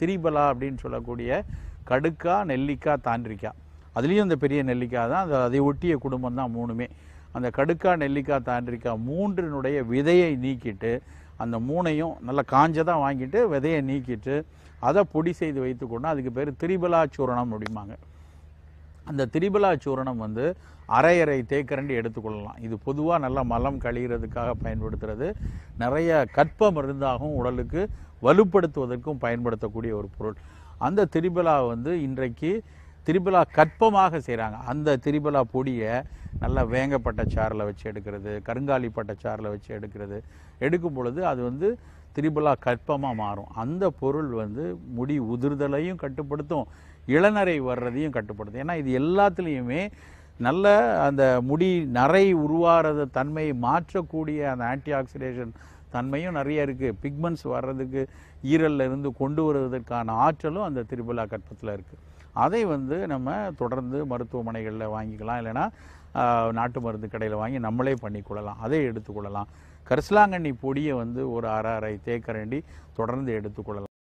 திரிபலா அப்படின்னு சொல்லக்கூடிய கடுக்கா நெல்லிக்காய் தாண்டிரிக்காய் அதுலேயும் அந்த பெரிய நெல்லிக்காய் தான் அந்த அதை ஒட்டிய குடும்பம் தான் மூணுமே அந்த கடுக்கா நெல்லிக்காய் தாண்டிரிக்காய் மூன்றினுடைய விதையை நீக்கிட்டு அந்த மூனையும் நல்லா காஞ்சதாக வாங்கிட்டு விதையை நீக்கிட்டு அதை பொடி செய்து வைத்துக்கொண்டு அதுக்கு பேர் திரிபலா சூரணம் அப்படிம்பாங்க அந்த திரிபலா சூரணம் வந்து அரை அரை தேக்கரண்டி எடுத்துக்கொள்ளலாம் இது பொதுவாக நல்லா மலம் கழிகிறதுக்காக பயன்படுத்துறது நிறைய கற்ப மருந்தாகவும் உடலுக்கு வலுப்படுத்துவதற்கும் பயன்படுத்தக்கூடிய ஒரு பொருள் அந்த திரிபலா வந்து இன்றைக்கு திரிபலா கற்பமாக செய்கிறாங்க அந்த திரிபலா பொடியை நல்லா வேங்கப்பட்ட சாரில் வச்சு எடுக்கிறது கருங்காலி பட்ட சாரில் வச்சு எடுக்கிறது எடுக்கும் பொழுது அது வந்து திரிபலா கற்பமாக மாறும் அந்த பொருள் வந்து முடி உதிர்தலையும் கட்டுப்படுத்தும் இளநரை வர்றதையும் கட்டுப்படுத்தும் ஏன்னா இது எல்லாத்துலேயுமே நல்ல அந்த முடி நரை உருவாகிறத தன்மையை மாற்றக்கூடிய அந்த ஆன்டி ஆக்சிடேஷன் தன்மையும் நிறைய இருக்குது பிக்மெண்ட்ஸ் வர்றதுக்கு ஈரலில் இருந்து கொண்டு வருவதற்கான ஆற்றலும் அந்த திருவிழா கற்பத்தில் இருக்குது அதை வந்து நம்ம தொடர்ந்து மருத்துவமனைகளில் வாங்கிக்கலாம் இல்லைனா நாட்டு மருந்து கடையில் வாங்கி நம்மளே பண்ணிக்கொள்ளலாம் அதை எடுத்துக்கொள்ளலாம் கரிசலாங்கண்ணி பொடியை வந்து ஒரு அரை அரை தேக்கரண்டி தொடர்ந்து எடுத்துக்கொள்ளலாம்